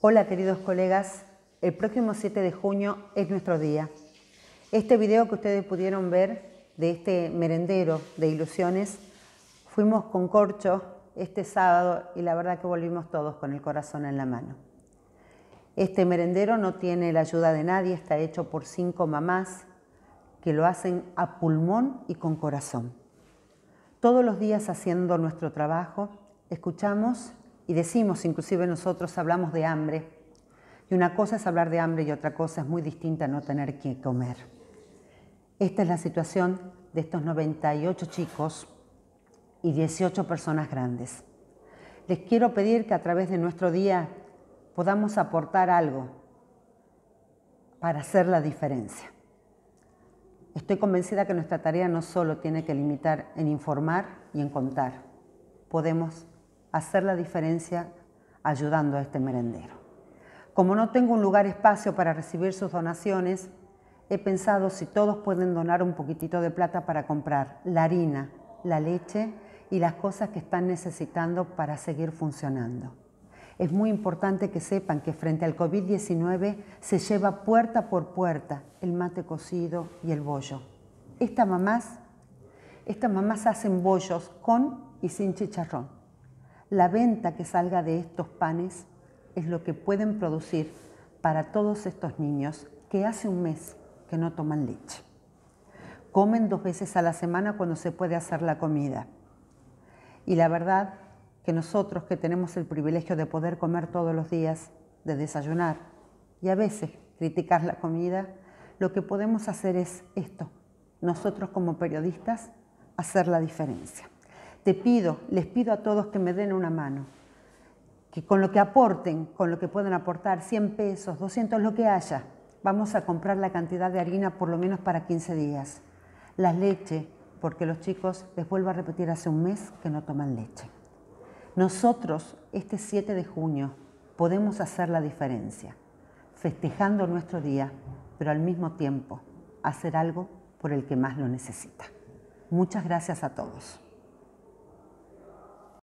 Hola queridos colegas, el próximo 7 de junio es nuestro día. Este video que ustedes pudieron ver de este merendero de ilusiones, fuimos con corcho este sábado y la verdad que volvimos todos con el corazón en la mano. Este merendero no tiene la ayuda de nadie, está hecho por cinco mamás que lo hacen a pulmón y con corazón. Todos los días haciendo nuestro trabajo, escuchamos y decimos, inclusive nosotros hablamos de hambre, y una cosa es hablar de hambre y otra cosa es muy distinta a no tener que comer. Esta es la situación de estos 98 chicos y 18 personas grandes. Les quiero pedir que a través de nuestro día podamos aportar algo para hacer la diferencia. Estoy convencida que nuestra tarea no solo tiene que limitar en informar y en contar, podemos hacer la diferencia ayudando a este merendero. Como no tengo un lugar espacio para recibir sus donaciones, he pensado si todos pueden donar un poquitito de plata para comprar la harina, la leche y las cosas que están necesitando para seguir funcionando. Es muy importante que sepan que frente al COVID-19 se lleva puerta por puerta el mate cocido y el bollo. Estas mamás, estas mamás hacen bollos con y sin chicharrón la venta que salga de estos panes es lo que pueden producir para todos estos niños que hace un mes que no toman leche. Comen dos veces a la semana cuando se puede hacer la comida. Y la verdad que nosotros que tenemos el privilegio de poder comer todos los días, de desayunar y a veces criticar la comida, lo que podemos hacer es esto, nosotros como periodistas, hacer la diferencia. Te pido, les pido a todos que me den una mano, que con lo que aporten, con lo que puedan aportar, 100 pesos, 200, lo que haya, vamos a comprar la cantidad de harina por lo menos para 15 días. La leche, porque los chicos, les vuelvo a repetir, hace un mes que no toman leche. Nosotros, este 7 de junio, podemos hacer la diferencia, festejando nuestro día, pero al mismo tiempo hacer algo por el que más lo necesita. Muchas gracias a todos.